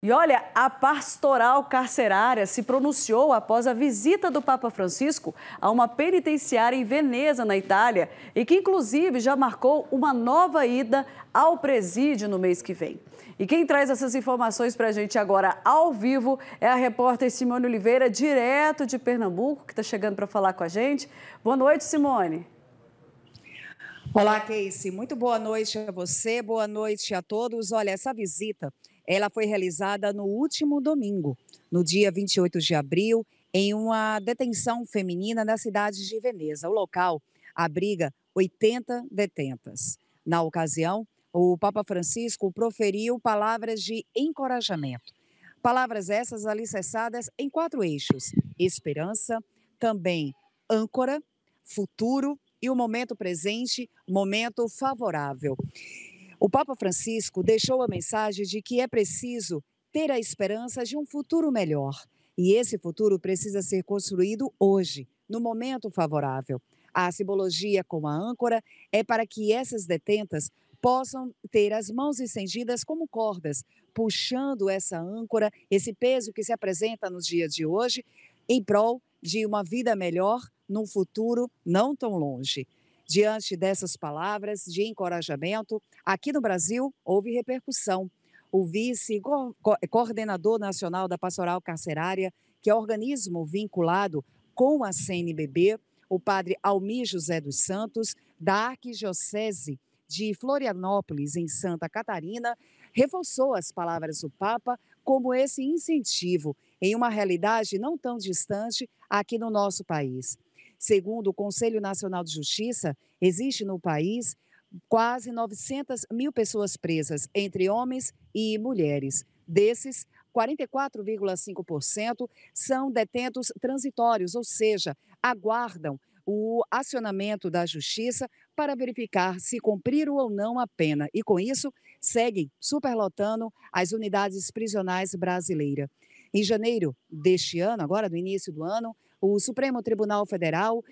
E olha, a pastoral carcerária se pronunciou após a visita do Papa Francisco a uma penitenciária em Veneza, na Itália, e que inclusive já marcou uma nova ida ao presídio no mês que vem. E quem traz essas informações para a gente agora ao vivo é a repórter Simone Oliveira, direto de Pernambuco, que está chegando para falar com a gente. Boa noite, Simone. Olá, Casey. Muito boa noite a você, boa noite a todos. Olha, essa visita ela foi realizada no último domingo, no dia 28 de abril, em uma detenção feminina na cidade de Veneza. O local abriga 80 detentas. Na ocasião, o Papa Francisco proferiu palavras de encorajamento. Palavras essas alicerçadas em quatro eixos: esperança, também âncora, futuro e o momento presente, momento favorável. O Papa Francisco deixou a mensagem de que é preciso ter a esperança de um futuro melhor. E esse futuro precisa ser construído hoje, no momento favorável. A simbologia com a âncora é para que essas detentas possam ter as mãos estendidas como cordas, puxando essa âncora, esse peso que se apresenta nos dias de hoje, em prol de uma vida melhor num futuro não tão longe. Diante dessas palavras de encorajamento, aqui no Brasil houve repercussão. O vice-coordenador nacional da Pastoral Carcerária, que é organismo vinculado com a CNBB, o padre Almir José dos Santos, da Arquidiocese de Florianópolis, em Santa Catarina, reforçou as palavras do Papa como esse incentivo em uma realidade não tão distante aqui no nosso país. Segundo o Conselho Nacional de Justiça, existe no país quase 900 mil pessoas presas entre homens e mulheres. Desses, 44,5% são detentos transitórios, ou seja, aguardam o acionamento da justiça para verificar se cumpriram ou não a pena. E com isso, seguem superlotando as unidades prisionais brasileiras. Em janeiro deste ano, agora no início do ano, o Supremo Tribunal Federal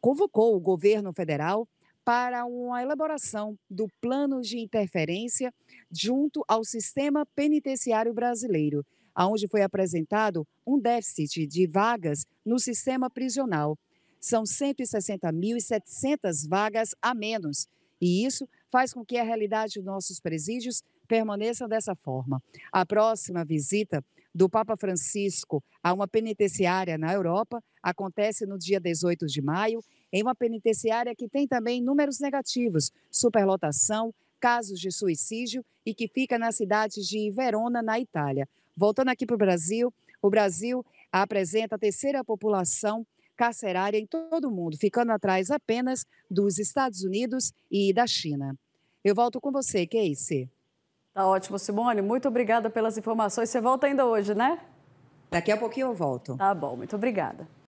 convocou o governo federal para uma elaboração do plano de interferência junto ao sistema penitenciário brasileiro, aonde foi apresentado um déficit de vagas no sistema prisional. São 160.700 vagas a menos, e isso faz com que a realidade dos nossos presídios permaneça dessa forma. A próxima visita do Papa Francisco a uma penitenciária na Europa acontece no dia 18 de maio, em uma penitenciária que tem também números negativos, superlotação, casos de suicídio e que fica na cidade de Verona, na Itália. Voltando aqui para o Brasil, o Brasil apresenta a terceira população carcerária em todo o mundo, ficando atrás apenas dos Estados Unidos e da China. Eu volto com você, Casey. Tá ótimo, Simone. Muito obrigada pelas informações. Você volta ainda hoje, né? Daqui a pouquinho eu volto. Tá bom, muito obrigada.